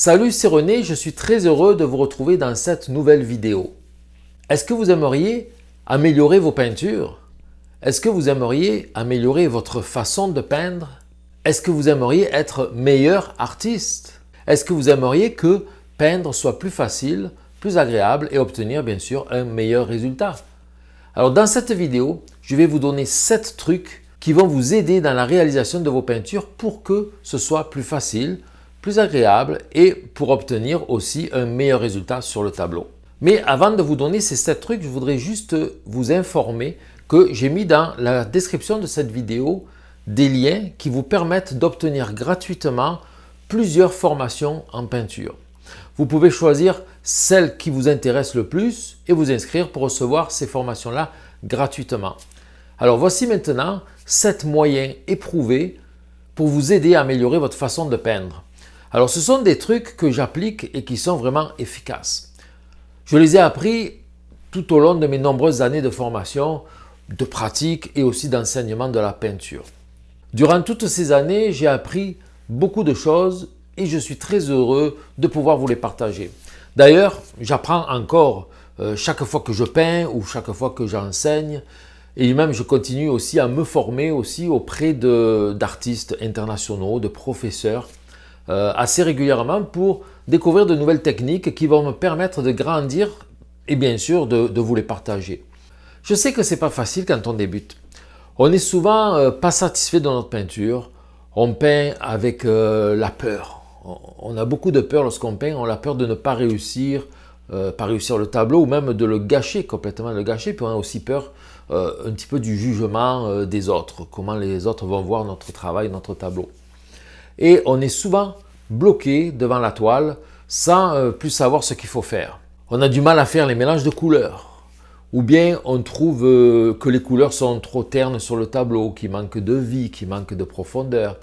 Salut, c'est René, je suis très heureux de vous retrouver dans cette nouvelle vidéo. Est-ce que vous aimeriez améliorer vos peintures Est-ce que vous aimeriez améliorer votre façon de peindre Est-ce que vous aimeriez être meilleur artiste Est-ce que vous aimeriez que peindre soit plus facile, plus agréable et obtenir bien sûr un meilleur résultat Alors dans cette vidéo, je vais vous donner 7 trucs qui vont vous aider dans la réalisation de vos peintures pour que ce soit plus facile, agréable et pour obtenir aussi un meilleur résultat sur le tableau. Mais avant de vous donner ces sept trucs, je voudrais juste vous informer que j'ai mis dans la description de cette vidéo des liens qui vous permettent d'obtenir gratuitement plusieurs formations en peinture. Vous pouvez choisir celle qui vous intéresse le plus et vous inscrire pour recevoir ces formations-là gratuitement. Alors voici maintenant sept moyens éprouvés pour vous aider à améliorer votre façon de peindre. Alors ce sont des trucs que j'applique et qui sont vraiment efficaces. Je les ai appris tout au long de mes nombreuses années de formation, de pratique et aussi d'enseignement de la peinture. Durant toutes ces années, j'ai appris beaucoup de choses et je suis très heureux de pouvoir vous les partager. D'ailleurs, j'apprends encore euh, chaque fois que je peins ou chaque fois que j'enseigne. Et même, je continue aussi à me former aussi auprès d'artistes internationaux, de professeurs euh, assez régulièrement pour découvrir de nouvelles techniques qui vont me permettre de grandir et bien sûr de, vous les partager. Je sais que c'est pas facile quand on débute. On n'est souvent euh, pas satisfait de notre peinture. On peint avec euh, la peur. On, a beaucoup de peur lorsqu'on peint. On a peur de ne pas réussir, pas réussir le tableau ou même de le gâcher, complètement le gâcher. Puis on a aussi peur un petit peu du jugement des autres, comment les autres vont voir notre travail, notre tableau et on est souvent bloqué devant la toile sans euh, plus savoir ce qu'il faut faire. On a du mal à faire les mélanges de couleurs. Ou bien on trouve euh, que les couleurs sont trop ternes sur le tableau, qui manque de vie, qui manque de profondeur.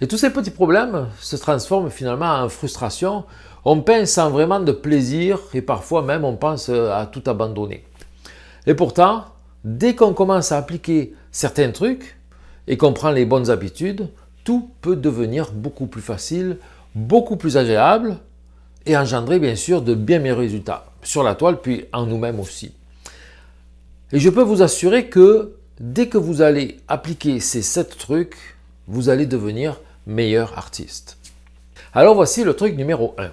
Et tous ces petits problèmes se transforment finalement en frustration. On peint sans vraiment de plaisir et parfois même on pense euh, à tout abandonner. Et pourtant, dès qu'on commence à appliquer certains trucs et qu'on prend les bonnes habitudes, tout peut devenir beaucoup plus facile, beaucoup plus agréable et engendrer bien sûr de bien meilleurs résultats sur la toile puis en nous-mêmes aussi. Et je peux vous assurer que dès que vous allez appliquer ces sept trucs, vous allez devenir meilleur artiste. Alors voici le truc numéro 1.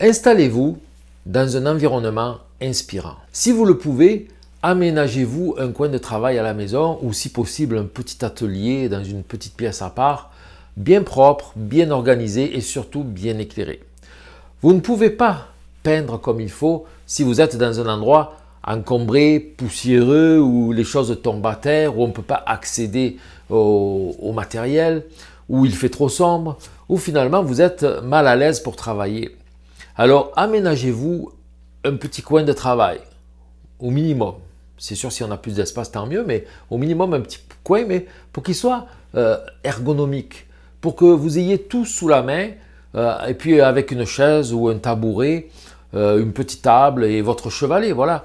Installez-vous dans un environnement inspirant. Si vous le pouvez, aménagez-vous un coin de travail à la maison ou si possible un petit atelier dans une petite pièce à part, bien propre, bien organisé et surtout bien éclairé. Vous ne pouvez pas peindre comme il faut si vous êtes dans un endroit encombré, poussiéreux, où les choses tombent à terre, où on ne peut pas accéder au, matériel, où il fait trop sombre, ou finalement vous êtes mal à l'aise pour travailler. Alors aménagez-vous un petit coin de travail, au minimum. C'est sûr, si on a plus d'espace, tant mieux, mais au minimum un petit coin, mais pour qu'il soit euh, ergonomique, pour que vous ayez tout sous la main, euh, et puis avec une chaise ou un tabouret, euh, une petite table et votre chevalet, voilà.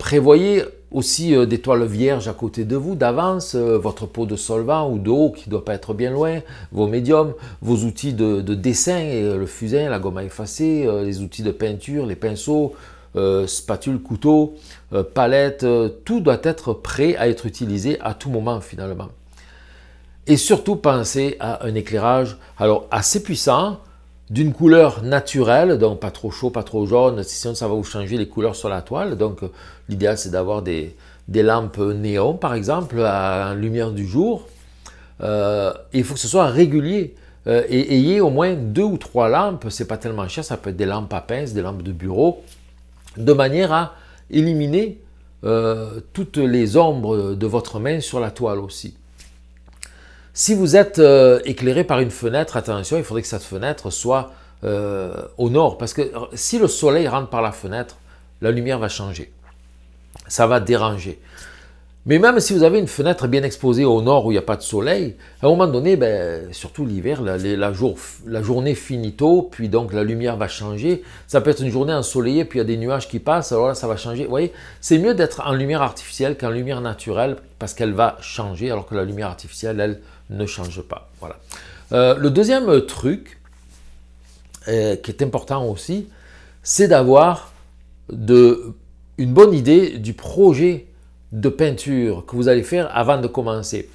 prévoyez aussi des toiles vierges à côté de vous d'avance, votre pot de solvant ou d'eau qui ne doit pas être bien loin, vos médiums, vos outils de, de dessin, le fusain, la gomme à effacer, les outils de peinture, les pinceaux, spatules, euh, spatule, couteau, euh, palette, euh, tout doit être prêt à être utilisé à tout moment finalement. Et surtout penser à un éclairage alors assez puissant, d'une couleur naturelle, donc pas trop chaud, pas trop jaune, sinon ça va vous changer les couleurs sur la toile. Donc l'idéal c'est d'avoir des, lampes néon par exemple, à, en lumière du jour. il faut que ce soit régulier et ayez au moins deux ou trois lampes, c'est pas tellement cher, ça peut être des lampes à pince, des lampes de bureau, de manière à éliminer euh, toutes les ombres de votre main sur la toile aussi. Si vous êtes euh, éclairé par une fenêtre, attention, il faudrait que cette fenêtre soit euh, au nord, parce que si le soleil rentre par la fenêtre, la lumière va changer, ça va déranger. Mais même si vous avez une fenêtre bien exposée au nord où il n'y a pas de soleil, à un moment donné, ben, surtout l'hiver, la, journée finit tôt, puis donc la lumière va changer. Ça peut être une journée ensoleillée, puis il y a des nuages qui passent, alors là ça va changer. Vous voyez, c'est mieux d'être en lumière artificielle qu'en lumière naturelle, parce qu'elle va changer, alors que la lumière artificielle, elle, ne change pas. Voilà. Euh, le deuxième truc, euh, qui est important aussi, c'est d'avoir une bonne idée du projet de peinture que vous allez faire avant de commencer.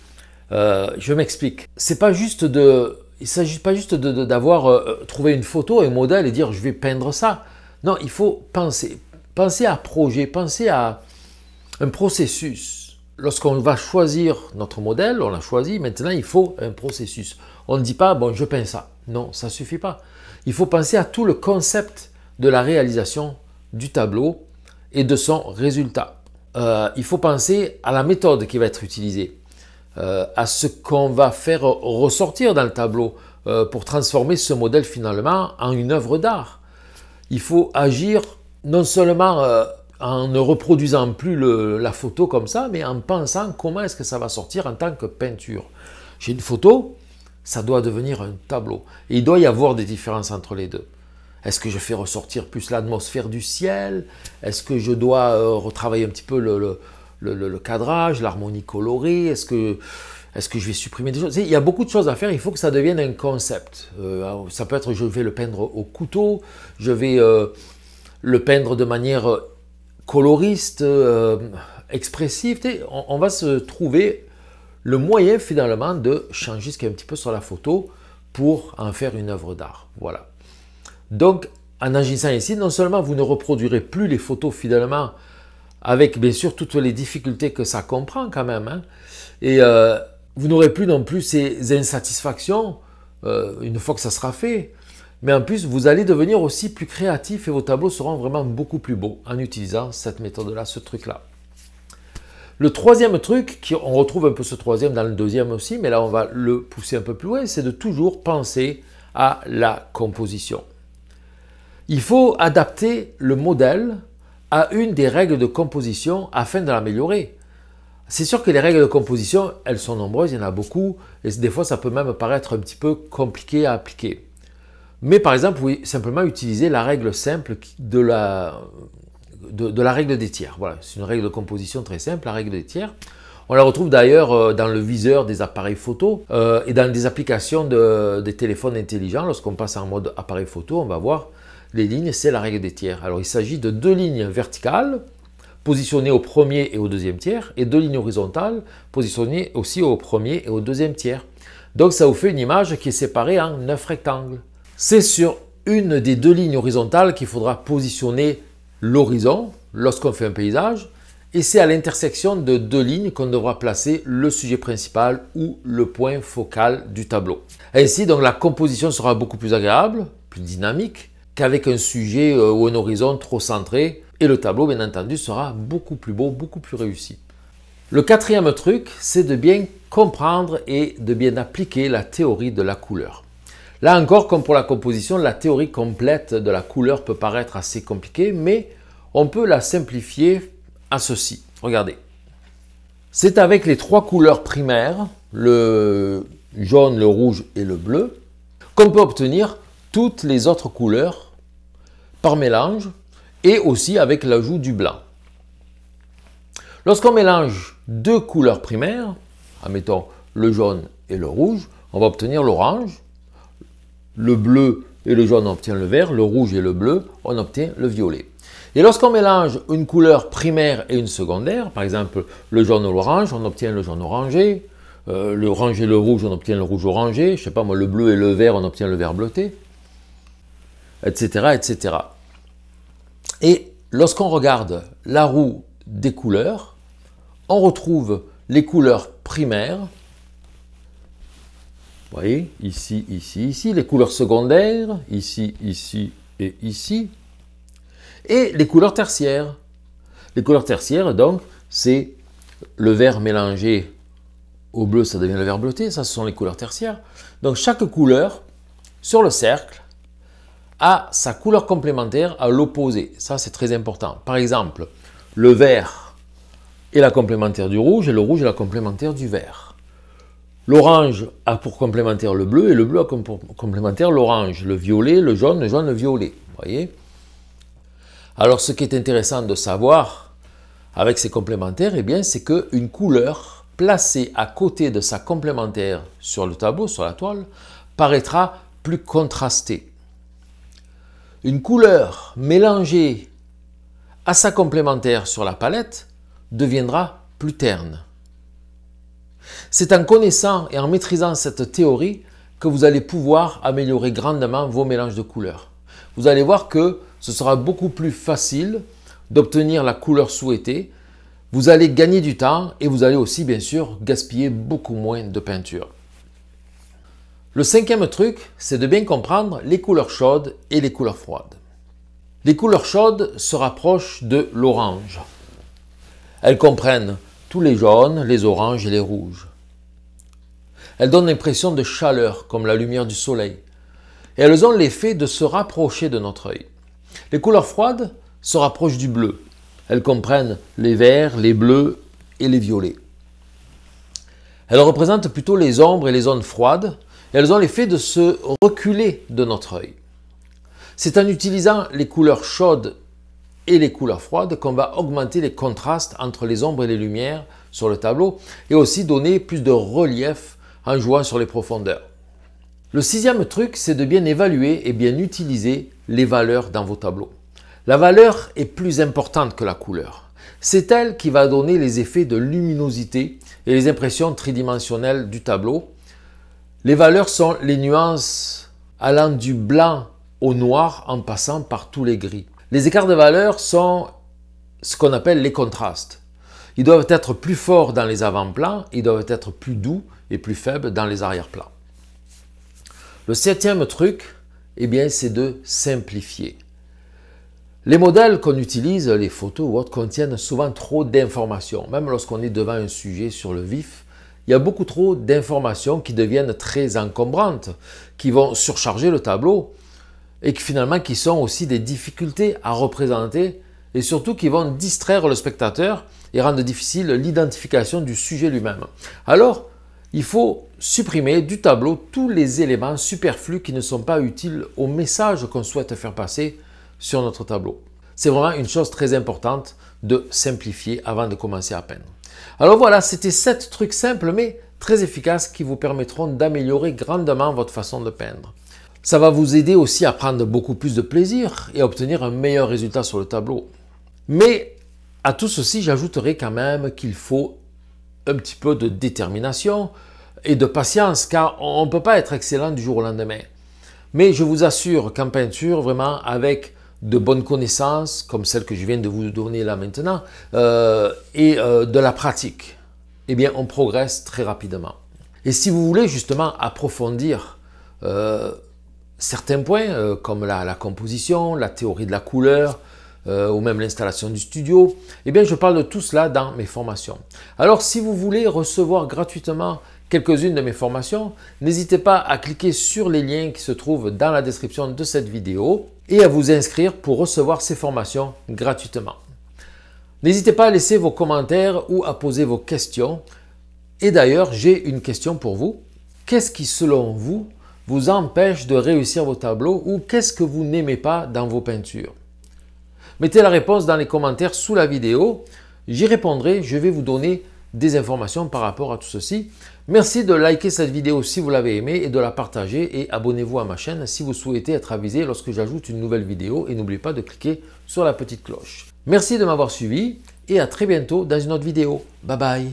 Euh, je m'explique. C'est pas juste de, il s'agit pas juste d'avoir euh, euh, trouvé une photo, un modèle et dire je vais peindre ça. Non, il faut penser, penser à projet, penser à un processus. Lorsqu'on va choisir notre modèle, on l'a choisi. Maintenant, il faut un processus. On ne dit pas bon, je peins ça. Non, ça suffit pas. Il faut penser à tout le concept de la réalisation du tableau et de son résultat. Euh, il faut penser à la méthode qui va être utilisée, euh, à ce qu'on va faire ressortir dans le tableau euh, pour transformer ce modèle finalement en une œuvre d'art. Il faut agir non seulement en ne reproduisant plus la photo comme ça, mais en pensant comment est-ce que ça va sortir en tant que peinture. J'ai une photo, ça doit devenir un tableau. Et il doit y avoir des différences entre les deux. Est-ce que je fais ressortir plus l'atmosphère du ciel Est-ce que je dois euh, retravailler un petit peu le, cadrage, l'harmonie colorée Est-ce que, que je vais supprimer des choses Il y a beaucoup de choses à faire, il faut que ça devienne un concept. Euh, ça peut être je vais le peindre au couteau, je vais euh, le peindre de manière coloriste, expressive. On, on, va se trouver le moyen finalement de changer ce qui est un petit peu sur la photo pour en faire une œuvre d'art. Voilà. Donc, en agissant ici, non seulement vous ne reproduirez plus les photos fidèlement, avec bien sûr toutes les difficultés que ça comprend quand même, hein, et euh, vous n'aurez plus non plus ces insatisfactions euh, une fois que ça sera fait, mais en plus, vous allez devenir aussi plus créatif et vos tableaux seront vraiment beaucoup plus beaux en utilisant cette méthode-là, ce truc-là. Le troisième truc, qui, on retrouve un peu ce troisième dans le deuxième aussi, mais là on va le pousser un peu plus loin, c'est de toujours penser à la composition. Il faut adapter le modèle à une des règles de composition afin de l'améliorer. C'est sûr que les règles de composition, elles sont nombreuses, il y en a beaucoup, et des fois ça peut même paraître un petit peu compliqué à appliquer. Mais par exemple, pouvez simplement utiliser la règle simple de la, de, la règle des tiers. Voilà, c'est une règle de composition très simple, la règle des tiers. On la retrouve d'ailleurs euh, dans le viseur des appareils photo euh, et dans des applications de, des téléphones intelligents. Lorsqu'on passe en mode appareil photo, on va voir les lignes, c'est la règle des tiers. Alors il s'agit de deux lignes verticales positionnées au premier et au deuxième tiers, et deux lignes horizontales positionnées aussi au premier et au deuxième tiers. Donc ça vous fait une image qui est séparée en neuf rectangles. C'est sur une des deux lignes horizontales qu'il faudra positionner l'horizon lorsqu'on fait un paysage, et c'est à l'intersection de deux lignes qu'on devra placer le sujet principal ou le point focal du tableau. Ainsi, donc la composition sera beaucoup plus agréable, plus dynamique, qu'avec un sujet euh, ou un horizon trop centré. Et le tableau, bien entendu, sera beaucoup plus beau, beaucoup plus réussi. Le quatrième truc, c'est de bien comprendre et de bien appliquer la théorie de la couleur. Là encore, comme pour la composition, la théorie complète de la couleur peut paraître assez compliquée, mais on peut la simplifier à ceci. Regardez. C'est avec les trois couleurs primaires, le jaune, le rouge et le bleu, qu'on peut obtenir toutes les autres couleurs par mélange et aussi avec l'ajout du blanc. Lorsqu'on mélange deux couleurs primaires, admettons le jaune et le rouge, on va obtenir l'orange. Le bleu et le jaune, on obtient le vert. Le rouge et le bleu, on obtient le violet. Et lorsqu'on mélange une couleur primaire et une secondaire, par exemple le jaune et l'orange, on obtient le jaune orangé. l'orange euh, le et le rouge, on obtient le rouge orangé. Je sais pas moi, le bleu et le vert, on obtient le vert bleuté etc., etc. Et lorsqu'on regarde la roue des couleurs, on retrouve les couleurs primaires. Vous voyez, ici, ici, ici, les couleurs secondaires, ici, ici et ici, et les couleurs tertiaires. Les couleurs tertiaires, donc, c'est le vert mélangé au bleu, ça devient le vert bleuté, ça ce sont les couleurs tertiaires. Donc chaque couleur sur le cercle a sa couleur complémentaire à l'opposé. Ça, c'est très important. Par exemple, le vert est la complémentaire du rouge et le rouge est la complémentaire du vert. L'orange a pour complémentaire le bleu et le bleu a pour complémentaire l'orange. Le violet, le jaune, le jaune, le violet. voyez Alors, ce qui est intéressant de savoir avec ces complémentaires, et eh bien, c'est qu'une couleur placée à côté de sa complémentaire sur le tableau, sur la toile, paraîtra plus contrastée une couleur mélangée à sa complémentaire sur la palette deviendra plus terne. C'est en connaissant et en maîtrisant cette théorie que vous allez pouvoir améliorer grandement vos mélanges de couleurs. Vous allez voir que ce sera beaucoup plus facile d'obtenir la couleur souhaitée. Vous allez gagner du temps et vous allez aussi bien sûr gaspiller beaucoup moins de peinture. Le cinquième truc, c'est de bien comprendre les couleurs chaudes et les couleurs froides. Les couleurs chaudes se rapprochent de l'orange. Elles comprennent tous les jaunes, les oranges et les rouges. Elles donnent l'impression de chaleur, comme la lumière du soleil. Et elles ont l'effet de se rapprocher de notre œil. Les couleurs froides se rapprochent du bleu. Elles comprennent les verts, les bleus et les violets. Elles représentent plutôt les ombres et les zones froides, elles ont l'effet de se reculer de notre œil. C'est en utilisant les couleurs chaudes et les couleurs froides qu'on va augmenter les contrastes entre les ombres et les lumières sur le tableau et aussi donner plus de relief en jouant sur les profondeurs. Le sixième truc, c'est de bien évaluer et bien utiliser les valeurs dans vos tableaux. La valeur est plus importante que la couleur. C'est elle qui va donner les effets de luminosité et les impressions tridimensionnelles du tableau les valeurs sont les nuances allant du blanc au noir en passant par tous les gris. Les écarts de valeurs sont ce qu'on appelle les contrastes. Ils doivent être plus forts dans les avant-plans, ils doivent être plus doux et plus faibles dans les arrière-plans. Le septième truc, eh bien, c'est de simplifier. Les modèles qu'on utilise, les photos ou autres, contiennent souvent trop d'informations. Même lorsqu'on est devant un sujet sur le vif, il y a beaucoup trop d'informations qui deviennent très encombrantes, qui vont surcharger le tableau et qui finalement sont aussi des difficultés à représenter et surtout qui vont distraire le spectateur et rendre difficile l'identification du sujet lui-même. Alors, il faut supprimer du tableau tous les éléments superflus qui ne sont pas utiles au message qu'on souhaite faire passer sur notre tableau. C'est vraiment une chose très importante de simplifier avant de commencer à peindre. Alors voilà, c'était 7 trucs simples mais très efficaces qui vous permettront d'améliorer grandement votre façon de peindre. Ça va vous aider aussi à prendre beaucoup plus de plaisir et à obtenir un meilleur résultat sur le tableau. Mais à tout ceci, j'ajouterai quand même qu'il faut un petit peu de détermination et de patience car on ne peut pas être excellent du jour au lendemain. Mais je vous assure qu'en peinture, vraiment, avec de bonnes connaissances, comme celles que je viens de vous donner là maintenant, euh, et euh, de la pratique, eh bien, on progresse très rapidement. Et si vous voulez justement approfondir euh, certains points, comme la, composition, la théorie de la couleur, ou même l'installation du studio, eh bien, je parle de tout cela dans mes formations. Alors, si vous voulez recevoir gratuitement quelques-unes de mes formations, n'hésitez pas à cliquer sur les liens qui se trouvent dans la description de cette vidéo et à vous inscrire pour recevoir ces formations gratuitement. N'hésitez pas à laisser vos commentaires ou à poser vos questions. Et d'ailleurs, j'ai une question pour vous. Qu'est-ce qui, selon vous, vous empêche de réussir vos tableaux ou qu'est-ce que vous n'aimez pas dans vos peintures Mettez la réponse dans les commentaires sous la vidéo. J'y répondrai, je vais vous donner des informations par rapport à tout ceci. Merci de liker cette vidéo si vous l'avez aimée et de la partager et abonnez-vous à ma chaîne si vous souhaitez être avisé lorsque j'ajoute une nouvelle vidéo et n'oubliez pas de cliquer sur la petite cloche. Merci de m'avoir suivi et à très bientôt dans une autre vidéo. Bye bye